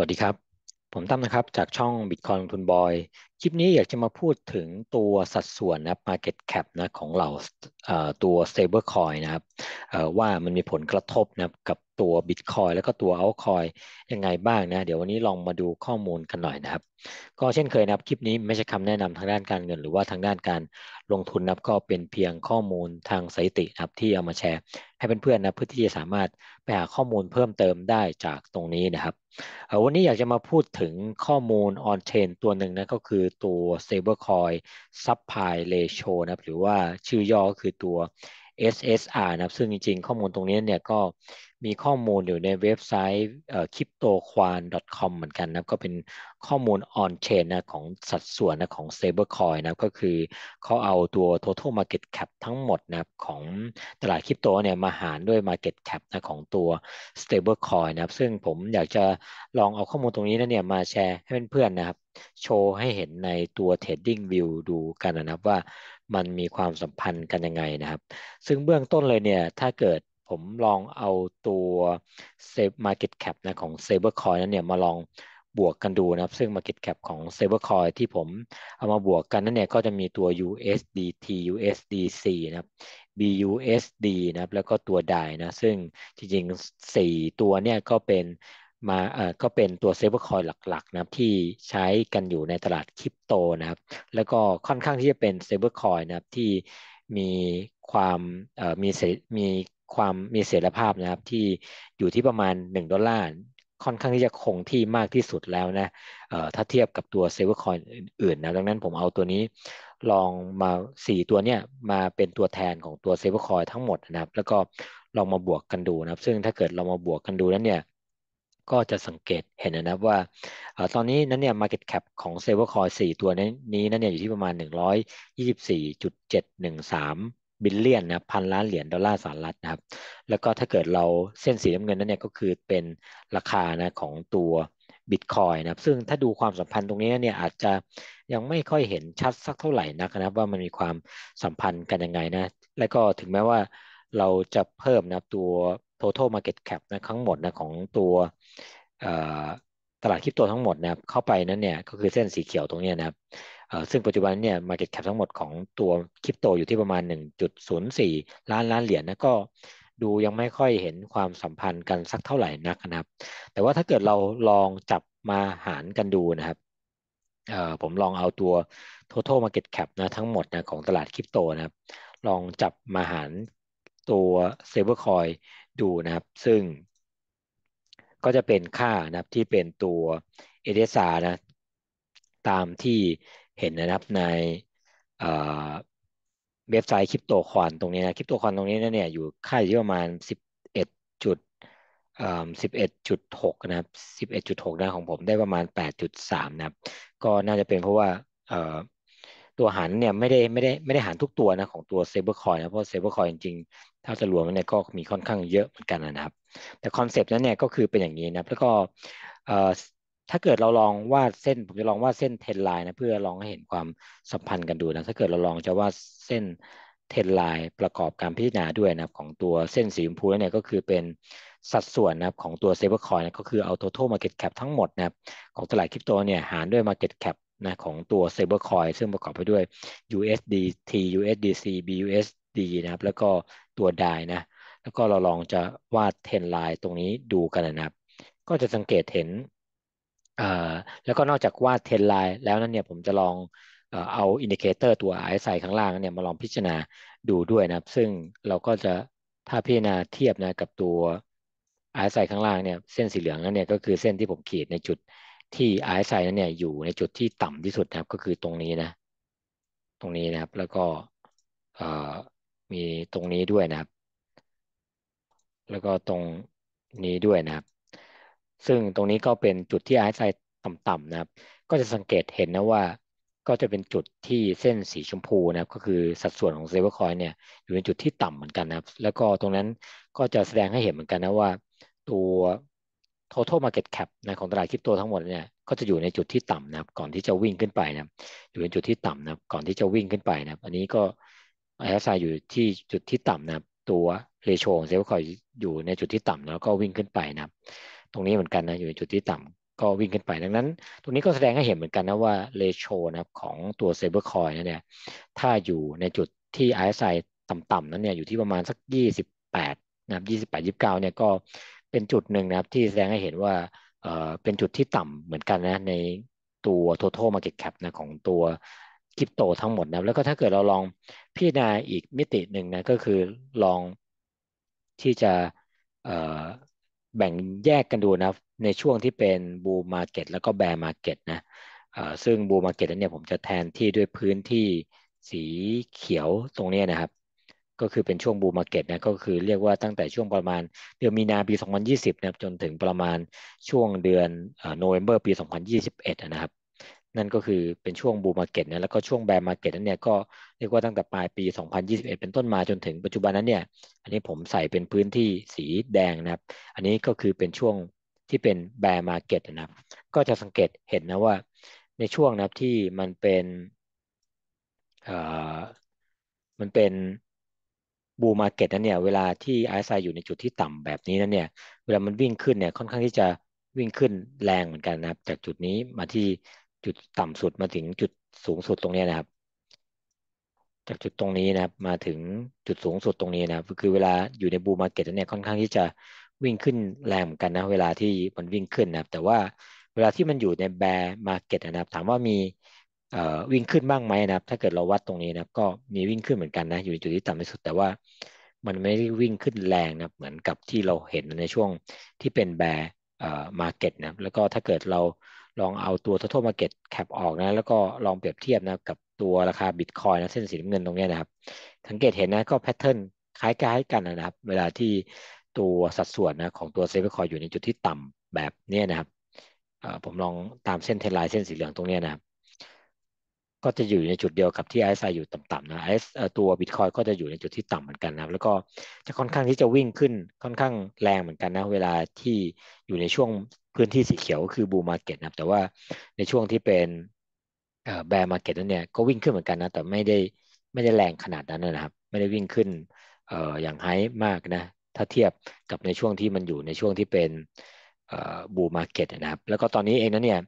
สวัสดีครับ ผมตั้มนะครับ จากช่อง Bitcoin ลงทุนบอยคลิปนี้อยากจะมาพูดถึงตัวสัดส่วนนะร Market Cap นะของเราตัว Stablecoin นะครับว่ามันมีผลกระทบนะกับตัว Bitcoin แล้วก็ตัว Altcoin ยังไงบ้างนะเดี๋ยววันนี้ลองมาดูข้อมูลกันหน่อยนะครับ ก็เช่นเคยนะครับคลิปนี้ไม่ใช่คำแนะนำทางด้านการเงินหรือว่าทางด้านการลงทุนนะก็เป็นเพียงข้อมูลทางสถิตินะครับที่เอามาแชร์ให้เพื่อนๆนะเพื่อที่จะสามารถไปหาข้อมูลเพิ่มเติมได้จากตรงนี้นะครับวันนี้อยากจะมาพูดถึงข้อมูลออนเชนตัวหนึ่งนะก็คือือตัว stablecoin supply ratio นะครับหรือว่าชื่อย่อก็คือตัว SSR นะครับ ซึ่งจริงๆ ข้อมูลตรงนี้เนี่ยก็มีข้อมูลอยู่ในเว็บไซต์ cryptoquan.com เหมือนกันนะครับ ก็เป็นข้อมูล on chain นะของสัดส่วนนะของ stablecoin นะครับ ก็คือเขาเอาตัว total market cap ทั้งหมดนะของตลาดคริปโตเนี่ยมาหารด้วย market cap นะของตัว stablecoin นะครับ ซึ่งผมอยากจะลองเอาข้อมูลตรงนี้นะเนี่ยมาแชร์ให้เพื่อนๆนะครับ โชว์ให้เห็นในตัว trading view ดูกันนะครับว่ามันมีความสัมพันธ์กันยังไงนะครับ ซึ่งเบื้องต้นเลยเนี่ย ถ้าเกิดผมลองเอาตัว Market Cap นะของ Sabercoin นั้นเนี่ยมาลองบวกกันดูนะครับ ซึ่ง Market Cap ของ Sabercoin ที่ผมเอามาบวกกันนั้นเนี่ยก็จะมีตัว USDT USDC นะครับ BUSD นะครับ แล้วก็ตัว DAI นะ ซึ่งจริงๆ4ตัวเนี่ย ก็เป็นมาเอ่อก็เป็นตัวเซฟเวอร์คอยหลักๆนะครับที่ใช้กันอยู่ในตลาดคริปโตนะครับแล้วก็ค่อนข้างที่จะเป็นเซฟเวอร์คอยนะครับที่มีความเอ่อมีมีความมีเสถียรภาพนะครับที่อยู่ที่ประมาณ 1 ดอลลาร์ค่อนข้างที่จะคงที่มากที่สุดแล้วนะเออถ้าเทียบกับตัวเซฟเวอร์คอยอื่นๆนะ ดังนั้นผมเอาตัวนี้ลองมา 4 ตัวเนี่ยมาเป็นตัวแทนของตัวเซฟเวอร์คอยทั้งหมดนะครับแล้วก็ลองมาบวกกันดูนะครับซึ่งถ้าเกิดเรามาบวกกันดูนั้นเนี่ยก็จะสังเกตเห็นนะครับว่า ตอนนี้นั้นเนี่ย market cap ของ s a v e r c o i n 4ตัวนี้นั้นเนี่ย อยู่ที่ประมาณ 124.713 บิลเลียนนะพันล้านเหรียญดอลลาร์สหรัฐนะครับ แล้วก็ถ้าเกิดเราเส้นสีน้ำเงินนั้นเนี่ยก็คือเป็นราคานะของตัวบิตคอยนะครับ ซึ่งถ้าดูความสัมพันธ์ตรงนี้เนี่ยอาจจะยังไม่ค่อยเห็นชัดสักเท่าไหร่นักนะครับว่ามันมีความสัมพันธ์กันยังไงนะและก็ถึงแม้ว่าเราจะเพิ่มนะตัว total market cap นะทั้งหมดนะของตัวตลาดคริปโตทั้งหมดนะครับเข้าไปนั้นเนี่ยก็คือเส้นสีเขียวตรงนี้นะครับซึ่งปัจจุบันเนี่ย market cap ทั้งหมดของตัวคริปโตอยู่ที่ประมาณ 1.04 ล้านล้านเหรียญนะก็ดูยังไม่ค่อยเห็นความสัมพันธ์กันสักเท่าไหร่นักนะครับ แต่ว่าถ้าเกิดเราลองจับมาหารกันดูนะครับ ผมลองเอาตัว total market cap นะทั้งหมดนะของตลาดคริปโตนะครับลองจับมาหารตัว s a b l e c o i n ดูนะครับซึ่งก็จะเป็นค่านะครับที่เป็นตัว ADSR นะตามที่เห็นนะครับในเว็บไซต์คริปโตคอนตรงนี้นะคริปโตคอนตรงนี้เนี่ยอยู่ค่าอยู่ประมาณ11จุดสิบเอ็ดจุดหกนะครับสิบเอ็ดจุดหกนะของผมได้ประมาณแปดจุดสามนะครับ ก็น่าจะเป็นเพราะว่าตัวหันเนี่ยไม่ได้ไม่ได้ไม่ได้หันทุกตัวนะของตัวเซเบอร์คอยนะเพราะเซเบอร์คอยจริงๆถ้าจะรวมเนี่ยก็มีค่อนข้างเยอะเหมือนกันนะครับ แต่คอนเซปต์นั้นเนี่ยก็คือเป็นอย่างนี้นะแล้วก็ถ้าเกิดเราลองวาดเส้นผมจะลองวาดเส้นเทนไลน์นะเพื่อลองให้เห็นความสัมพันธ์กันดูนะถ้าเกิดเราลองจะวาดเส้นเทนไลน์ประกอบการพิจารณาด้วยนะของตัวเส้นสีชมพูนเนี่ยก็คือเป็นสัดส่วนนะครับของตัวเซเบอร์คอยนะก็คือเอาทั้งหมดนะครับของตลาดคริปโตเนี่ยหารด้วย market cap นะของตัว s ซ a b e r c o i n ซึ่งประกอบไปด้วย USDT USDC BUSD นะครับ แล้วก็ตัว DAI นะ แล้วก็เราลองจะวาดเทรนไลน์ตรงนี้ดูกันนะครับ ก็จะสังเกตเห็น แล้วก็นอกจากวาดเทรนไลน์แล้วนั้นเนี่ยผมจะลองเอาอินดิเคเตอร์ตัว RSI ข้างล่างเนี่ยมาลองพิจารณาดูด้วยนะครับ ซึ่งเราก็จะถ้าพิจารณาเทียบนะกับตัว RSI ข้างล่างเนี่ยเส้นสีเหลืองนั่นเนี่ยก็คือเส้นที่ผมขีดในจุดที่ไอซ์ไซน์นั้นเนี่ยอยู่ในจุดที่ต่ำที่สุดนะครับ ก็คือตรงนี้นะตรงนี้นะครับ แล้วก็มีตรงนี้ด้วยนะครับ แล้วก็ตรงนี้ด้วยนะครับ ซึ่งตรงนี้ก็เป็นจุดที่ไอซ์ไซน์ต่ำๆนะครับ ก็จะสังเกตเห็นนะว่า ก็จะเป็นจุดที่เส้นสีชมพูนะครับ ก็คือสัดส่วนของเซเวอร์คอยเนี่ยอยู่ในจุดที่ต่ำเหมือนกันนะครับ แล้วก็ตรงนั้นก็จะแสดงให้เห็นเหมือนกันนะว่าตัว total market cap นะของตลาดคริปโตทั้งหมดเนี่ยก็จะอยู่ในจุดที่ต่ำนะครับ ก่อนที่จะวิ่งขึ้นไปนะอยู่ในจุดที่ต่ำนะก่อนที่จะวิ่งขึ้นไปนะอันนี้ก็ RSI อยู่ที่จุดที่ต่ำนะตัวเรโชของเซฟ์คอยอยู่ในจุดที่ต่ำแล้วก็วิ่งขึ้นไปนะตรงนี้เหมือนกันนะอยู่ในจุดที่ต่ำก็วิ่งขึ้นไปดังนั้นตรงนี้ก็แสดงให้เห็นเหมือนกันนะว่าเรโชนะครับของตัวเซเบอร์คอยนั่นเนี่ยถ้าอยู่ในจุดที่ไอ r ไ i ต่ำๆนั้นเนี่ยอยู่ที่ประมาณสัก28นะครับ28 29เนี่ยก็เป็นจุดหนึ่งนะครับ ที่แสดงให้เห็นว่าเอ่อเป็นจุดที่ต่ำเหมือนกันนะในตัว total market cap นะของตัวคริปโตทั้งหมดนะ แล้วก็ถ้าเกิดเราลองพิจารณาอีกมิติหนึ่งนะ ก็คือลองที่จะแบ่งแยกกันดูนะ ในช่วงที่เป็นบูมมาเก็ตแล้วก็แบร์มาเก็ตนะซึ่งบูมมาเก็ตนั้นเนี่ยผมจะแทนที่ด้วยพื้นที่สีเขียวตรงนี้นะครับก็คือเป็นช่วงบูมมาเก็ตนะก็คือเรียกว่าตั้งแต่ช่วงประมาณเดือนมีนาปี2020นะครับจนถึงประมาณช่วงเดือนโนเวมเบอร์ปี2021นะครับ นั่นก็คือเป็นช่วงบูมมาเก็ตนะแล้วก็ช่วงแบร์มาเก็ตนั้นเนี่ยก็เรียกว่าตั้งแต่ปลายปี2021เป็นต้นมาจนถึงปัจจุบันนั้นเนี่ย อันนี้ผมใส่เป็นพื้นที่สีแดงนะครับ อันนี้ก็คือเป็นช่วงที่เป็นแบร์มาเก็ตนะครับก็จะสังเกตเห็นนะว่า ในช่วงนะครับที่มันเป็นมันเป็นบูมาเก็ตนั้นเนี่ยเวลาที่ RSI อยู่ในจุดที่ต่ำแบบนี้นั้นเนี่ยเวลามันวิ่งขึ้นเนี่ยค่อนข้างที่จะวิ่งขึ้นแรงเหมือนกันนะครับ จากจุดนี้มาที่จุดต่ำสุดมาถึงจุดสูงสุดตรงนี้นะครับ จากจุดตรงนี้นะครับ มาถึงจุดสูงสุดตรงนี้นะครับคือเวลาอยู่ในบูมาเก็ตนั้นเนี่ยค่อนข้างที่จะวิ่งขึ้นแรงเหมือนกันนะ เวลาที่มันวิ่งขึ้นนะครับ แต่ว่าเวลาที่มันอยู่ในแบร์มาเก็ตนะครับ ถามว่ามีวิ่งขึ้นบ้างไหมนะครับ ถ้าเกิดเราวัดตรงนี้นะก็มีวิ่งขึ้นเหมือนกันนะอยู่ในจุดที่ต่ำที่สุด แต่ว่ามันไม่ได้วิ่งขึ้นแรงนะเหมือนกับที่เราเห็นในช่วงที่เป็นแบร์มาเก็ตนะแล้วก็ถ้าเกิดเราลองเอาตัวท t ่ t มาร์เก็ตแคปออกนะแล้วก็ลองเปรียบเทียบนะกับตัวราคาบิตคอยนะเส้นสีน้ำเงินตรงนี้นะครับ สังเกตเห็นนะก็แพทเทิร์นคล้ายๆกันนะครับ เวลาที่ตัวสัดส่วนนะของตัวเซฟคอยอยู่ในจุดที่ต่ำแบบนี้นะครับผมลองตามเส้นเทนไลน์เส้นสีเหลืองตรงนี้นะครับก็จะอยู่ในจุดเดียวกับที่ RSI อยู่ต่ำๆนะ RS ตัว Bitcoin ก็จะอยู่ในจุดที่ต่ำเหมือนกันนะแล้วก็จะค่อนข้างที่จะวิ่งขึ้นค่อนข้างแรงเหมือนกันนะเวลาที่อยู่ในช่วงพื้นที่สีเขียวก็คือ bull market นะแต่ว่าในช่วงที่เป็น bear market นั้นเนี่ยก็วิ่งขึ้นเหมือนกันนะแต่ไม่ได้ไม่ได้แรงขนาดนั้นนะครับ ไม่ได้วิ่งขึ้นอย่างไฮมากนะถ้าเทียบกับในช่วงที่มันอยู่ในช่วงที่เป็นบูมาเก็ตนะครับแล้วก็ตอนนี้เองนะเนี่ย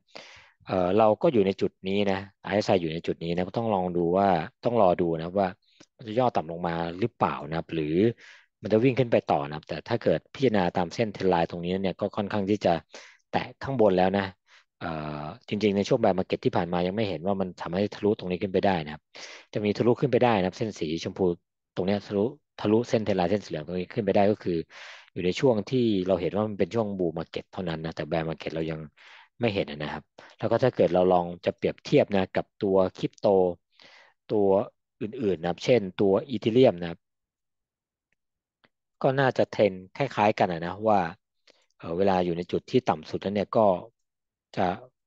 เออเราก็อยู่ในจุดนี้นะไอซ s i อยู่ในจุดนี้นะก็ต้องลองดูว่าต้องรอดูนะว่ามันจะย่อต่ำลงมาหรือเปล่านะหรือมันจะวิ่งขึ้นไปต่อนะแต่ถ้าเกิดพิจารณาตามเส้นเทรนไลน์ตรงนี้เนี่ยก็ค่อนข้างที่จะแตะข้างบนแล้วนะเออจริงๆ ในช่วงแบร์มาเก็ตที่ผ่านมายังไม่เห็นว่ามันทาให้ทะลุตรงนี้ขึ้นไปได้นะจะมีทะลุขึ้นไปได้นะเส้นสีชมพูตรงนี้ทะลุทะลุเส้นเทลาเส้นสีเหลืองตรงนี้ขึ้นไปได้ก็คือ อยู่ในช่วงที่เราเห็นว่ามันเป็นช่วงบูมมาเก็ตเท่านั้นนะแต่แบร์มาเก็ตเรายังไม่เห็นนะครับ แล้วก็ถ้าเกิดเราลองจะเปรียบเทียบนะกับตัวคริปโตตัวอื่นๆนะ เช่นตัวอีทิเลียมนะก็น่าจะเทรนคล้ายๆกันนะว่าเวลาอยู่ในจุดที่ต่ำสุดนั้นเนี่ยก็จะ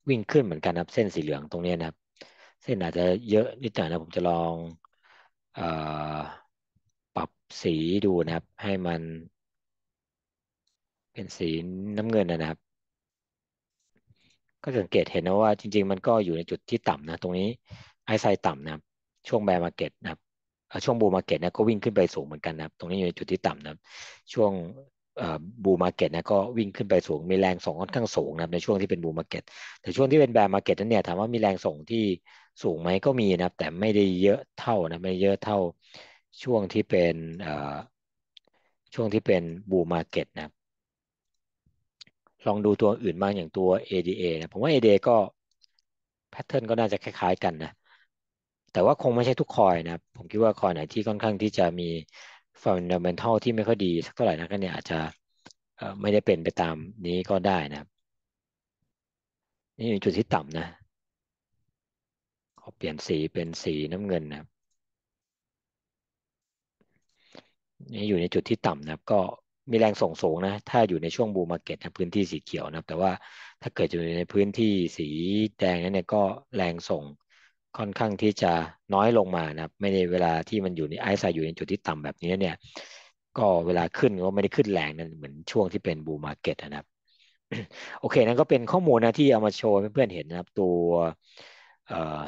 วิ่งขึ้นเหมือนกันนะเส้นสีเหลืองตรงนี้นะครับ เส้นอาจจะเยอะนิดหน่อยนะผมจะลองอปรับสีดูนะครับ ให้มันเป็นสีน้ำเงินนะครับก็สังเกตเห็นนะว่าจริงๆมันก็อยู่ในจุดที่ต่ำนะตรงนี้ไอไซต่ำนะช่วงแบร์มาเก็ตนะครับช่วงบูมาเก็ตนะก็วิ่งขึ้นไปสูงเหมือนกันนะตรงนี้อยู่ในจุดที่ต่ำนะช่วงบูมาเก็ตนะก็วิ่งขึ้นไปสูงมีแรงส่งค่อนข้างสูงนะในช่วงที่เป็นบูมาเก็ตแต่ช่วงที่เป็นแบร์มาเก็ตนั้นเนี่ยถามว่ามีแรงส่งที่สูงไหมก็มีนะแต่ไม่ได้เยอะเท่านะไม่เยอะเท่า ช่วงที่เป็นช่วงที่เป็นบูมาเก็ตนะครับลองดูตัวอื่นมาอย่างตัว ADA นะผมว่า ADA ก็แพทเทิร์นก็น่าจะคล้ายๆกันนะ แต่ว่าคงไม่ใช่ทุกคอยนะผมคิดว่าคอยไหนที่ค่อนข้างที่จะมีฟอนเดเมนทัลที่ไม่ค่อยดีสักเท่าไหร่นะก็เนี่ยอาจจะไม่ได้เป็นไปตามนี้ก็ได้นะ นี่เป็่จุดที่ต่ำนะขอเปลี่ยนสีเป็นสีน้ำเงินนะนี่อยู่ในจุดที่ต่ำนะก็มีแรงส่งสูงนะ ถ้าอยู่ในช่วงบูมมาเก็ตนะพื้นที่สีเขียวนะแต่ว่าถ้าเกิดอยู่ในพื้นที่สีแดงนั้นเนี่ยก็แรงส่งค่อนข้างที่จะน้อยลงมานะครับ ไม่ในเวลาที่มันอยู่ในไอซ์ไซอยู่ในจุดที่ต่ำแบบนี้ เนี่ย ก็เวลาขึ้นก็ไม่ได้ขึ้นแรงนั่นเหมือนช่วงที่เป็นบูมมาเก็ตนะครับ โอเค นั่นก็เป็นข้อมูลนะที่เอามาโชว์เพื่อนๆเห็นนะครับตัว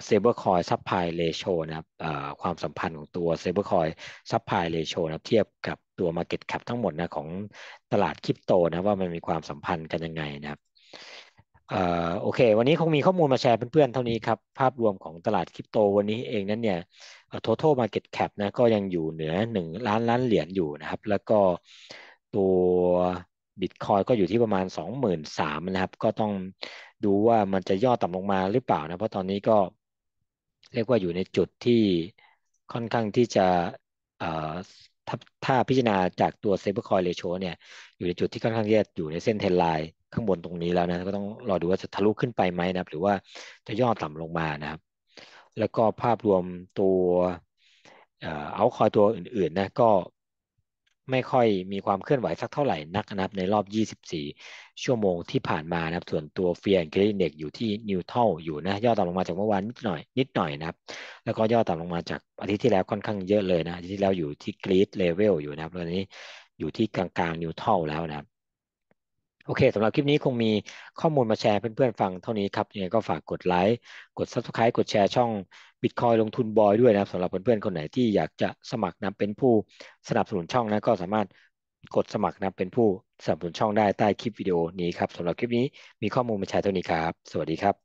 เซเบอร์คอยซับไพลเรโชนะครับความสัมพันธ์ของตัวเซเบอร์คอยซับไพลเรโชนะครับเทียบกับตัว Market Cap ทั้งหมดนะของตลาดคริปโตนะว่ามันมีความสัมพันธ์กันยังไงนะครับโอเค วันนี้คงมีข้อมูลมาแชร์เพื่อนๆเท่านี้ครับ ภาพรวมของตลาดคริปโตวันนี้เองนั้นเนี่ย total market cap นะก็ยังอยู่เหนือ 1 ล้านล้านเหรียญอยู่นะครับ แล้วก็ตัวบิตคอยก็อยู่ที่ประมาณ 23,000นะครับ ก็ต้องดูว่ามันจะย่อต่ำลงมาหรือเปล่านะ เพราะตอนนี้ก็เรียกว่าอยู่ในจุดที่ค่อนข้างที่จะถ้าถ้าพิจารณาจากตัว s a b l e Coin r a t i ชเนี่ย อยู่ในจุดที่ค่อนข้างจะอยู่ในเส้นเทนไลน์ข้างบนตรงนี้แล้วนะ ก็ต้องรอดูว่าจะทะลุขึ้นไปไหมนะ หรือว่าจะย่อต่ำลงมานะครับ แล้วก็ภาพรวมตัวเอาคอยตัวอื่น ๆ นะก็ไม่ค่อยมีความเคลื่อนไหวสักเท่าไหร่นักนะครับ ในรอบ 24 ชั่วโมงที่ผ่านมานะครับ ส่วนตัวเฟียนเกลิเนกอยู่ที่นิวเทัลอยู่นะ ย่อต่ำลงมาจากเมื่อวานนิดหน่อยนิดหน่อยนะครับแล้วก็ย่อต่ำลงมาจากอาทิตย์ที่แล้วค่อนข้างเยอะเลยนะอาทิตย์ที่แล้วอยู่ที่กรีดเลเวลอยู่นะครับตอนนี้อยู่ที่กลางๆนิวเทัลแล้วนะครับโอเคสำหรับคลิปนี้คงมีข้อมูลมาแชร์เพื่อนๆฟังเท่านี้ครับยังไงก็ฝากกดไลค์ กด Subscribe กดแชร์ช่อง Bitcoin ลงทุนบอยด้วยนะครับสำหรับเพื่อนๆคนไหนที่อยากจะสมัครนะเป็นผู้สนับสนุนช่องนะก็สามารถกดสมัครนะเป็นผู้สนับสนุนช่องได้ใต้คลิปวิดีโอนี้ครับสำหรับคลิปนี้มีข้อมูลมาแชร์เท่านี้ครับสวัสดีครับ